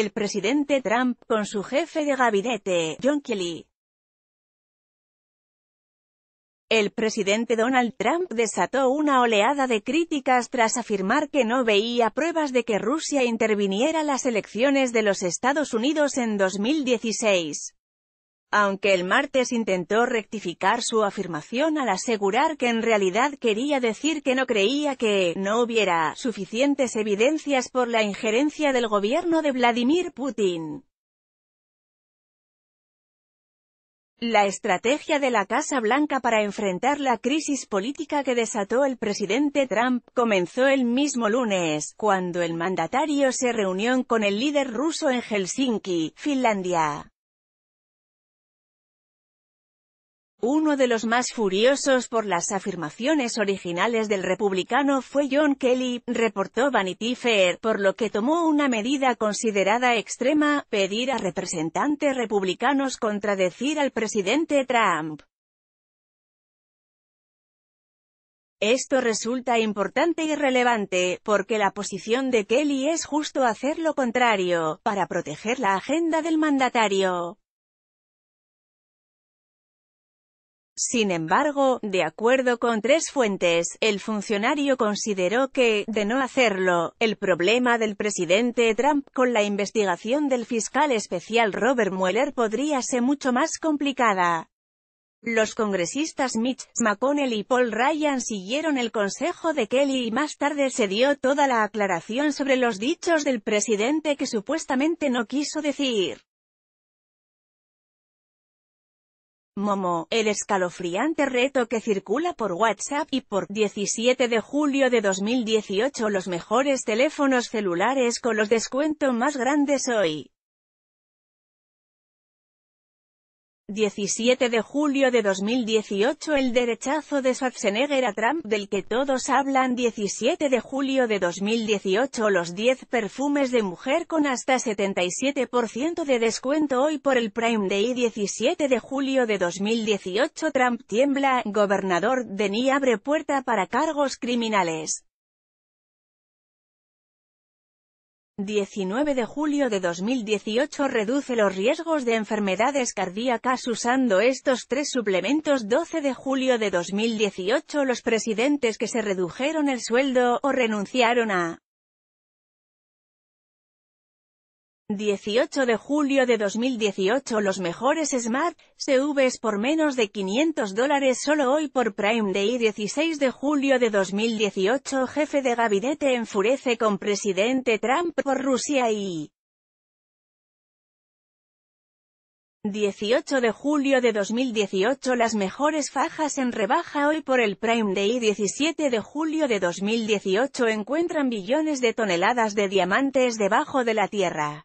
el presidente Trump con su jefe de gabinete, John Kelly. El presidente Donald Trump desató una oleada de críticas tras afirmar que no veía pruebas de que Rusia interviniera las elecciones de los Estados Unidos en 2016 aunque el martes intentó rectificar su afirmación al asegurar que en realidad quería decir que no creía que no hubiera suficientes evidencias por la injerencia del gobierno de Vladimir Putin. La estrategia de la Casa Blanca para enfrentar la crisis política que desató el presidente Trump comenzó el mismo lunes, cuando el mandatario se reunió con el líder ruso en Helsinki, Finlandia. Uno de los más furiosos por las afirmaciones originales del republicano fue John Kelly, reportó Vanity Fair, por lo que tomó una medida considerada extrema, pedir a representantes republicanos contradecir al presidente Trump. Esto resulta importante y relevante, porque la posición de Kelly es justo hacer lo contrario, para proteger la agenda del mandatario. Sin embargo, de acuerdo con tres fuentes, el funcionario consideró que, de no hacerlo, el problema del presidente Trump con la investigación del fiscal especial Robert Mueller podría ser mucho más complicada. Los congresistas Mitch McConnell y Paul Ryan siguieron el consejo de Kelly y más tarde se dio toda la aclaración sobre los dichos del presidente que supuestamente no quiso decir. Momo, el escalofriante reto que circula por WhatsApp y por 17 de julio de 2018 los mejores teléfonos celulares con los descuentos más grandes hoy. 17 de julio de 2018 El derechazo de Schwarzenegger a Trump del que todos hablan 17 de julio de 2018 Los 10 perfumes de mujer con hasta 77% de descuento hoy por el Prime Day 17 de julio de 2018 Trump tiembla, gobernador Denis abre puerta para cargos criminales 19 de julio de 2018 reduce los riesgos de enfermedades cardíacas usando estos tres suplementos 12 de julio de 2018 los presidentes que se redujeron el sueldo o renunciaron a 18 de julio de 2018 Los mejores Smart CVs por menos de 500 dólares solo hoy por Prime Day 16 de julio de 2018 Jefe de gabinete enfurece con presidente Trump por Rusia y... 18 de julio de 2018 Las mejores fajas en rebaja hoy por el Prime Day 17 de julio de 2018 encuentran billones de toneladas de diamantes debajo de la tierra.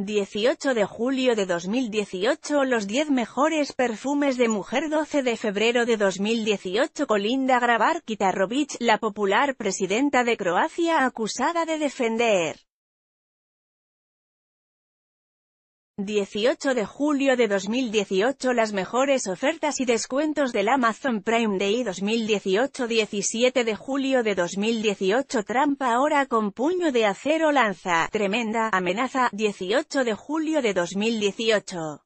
18 de julio de 2018 Los 10 mejores perfumes de mujer 12 de febrero de 2018 Colinda Grabar Kitarovic, la popular presidenta de Croacia acusada de defender 18 de julio de 2018 Las mejores ofertas y descuentos del Amazon Prime Day 2018 17 de julio de 2018 Trampa ahora con puño de acero lanza, tremenda, amenaza, 18 de julio de 2018